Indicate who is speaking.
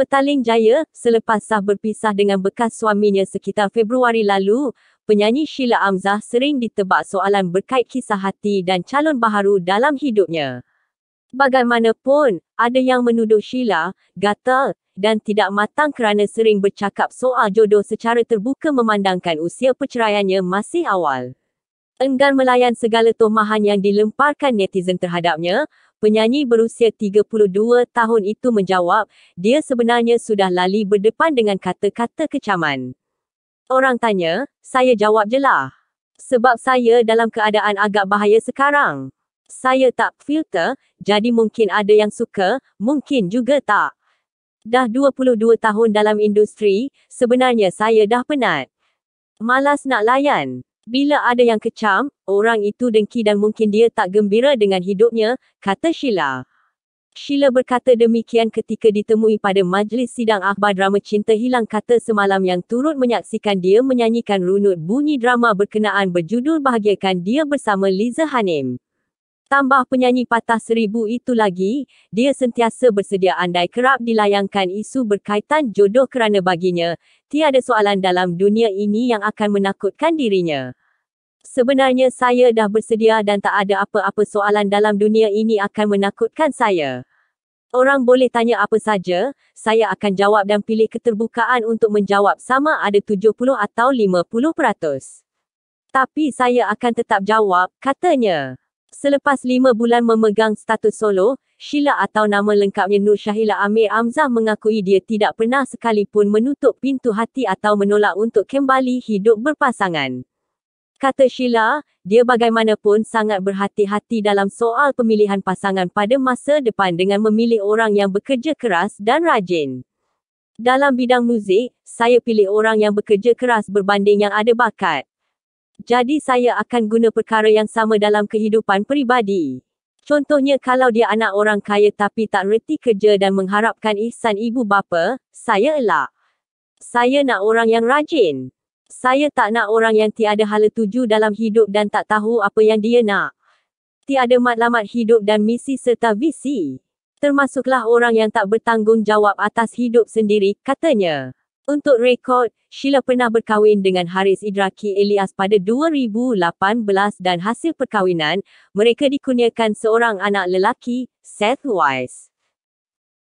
Speaker 1: Petaling Jaya, selepas sah berpisah dengan bekas suaminya sekitar Februari lalu, penyanyi Sheila Amzah sering ditebak soalan berkait kisah hati dan calon baharu dalam hidupnya. Bagaimanapun, ada yang menuduh Sheila, gatal, dan tidak matang kerana sering bercakap soal jodoh secara terbuka memandangkan usia perceraiannya masih awal. Enggan melayan segala tomahan yang dilemparkan netizen terhadapnya, Penyanyi berusia 32 tahun itu menjawab, dia sebenarnya sudah lali berdepan dengan kata-kata kecaman. Orang tanya, saya jawab je lah. Sebab saya dalam keadaan agak bahaya sekarang. Saya tak filter, jadi mungkin ada yang suka, mungkin juga tak. Dah 22 tahun dalam industri, sebenarnya saya dah penat. Malas nak layan. Bila ada yang kecam, orang itu dengki dan mungkin dia tak gembira dengan hidupnya, kata Sheila. Sheila berkata demikian ketika ditemui pada majlis sidang akhbar drama Cinta Hilang kata semalam yang turut menyaksikan dia menyanyikan runut bunyi drama berkenaan berjudul Bahagiakan Dia bersama Liza Hanim. Tambah penyanyi patah seribu itu lagi, dia sentiasa bersedia andai kerap dilayangkan isu berkaitan jodoh kerana baginya, tiada soalan dalam dunia ini yang akan menakutkan dirinya. Sebenarnya saya dah bersedia dan tak ada apa-apa soalan dalam dunia ini akan menakutkan saya. Orang boleh tanya apa saja, saya akan jawab dan pilih keterbukaan untuk menjawab sama ada 70 atau 50%. Tapi saya akan tetap jawab, katanya. Selepas lima bulan memegang status solo, Sheila atau nama lengkapnya Nur Syahila Amir Amzah mengakui dia tidak pernah sekalipun menutup pintu hati atau menolak untuk kembali hidup berpasangan. Kata Sheila, dia bagaimanapun sangat berhati-hati dalam soal pemilihan pasangan pada masa depan dengan memilih orang yang bekerja keras dan rajin. Dalam bidang muzik, saya pilih orang yang bekerja keras berbanding yang ada bakat jadi saya akan guna perkara yang sama dalam kehidupan peribadi. Contohnya kalau dia anak orang kaya tapi tak reti kerja dan mengharapkan ihsan ibu bapa, saya elak. Saya nak orang yang rajin. Saya tak nak orang yang tiada hala tuju dalam hidup dan tak tahu apa yang dia nak. Tiada matlamat hidup dan misi serta visi. Termasuklah orang yang tak bertanggungjawab atas hidup sendiri, katanya. Untuk rekod, Sheila pernah berkahwin dengan Haris Idraki Elias pada 2018 dan hasil perkahwinan, mereka dikurniakan seorang anak lelaki, Seth Wise.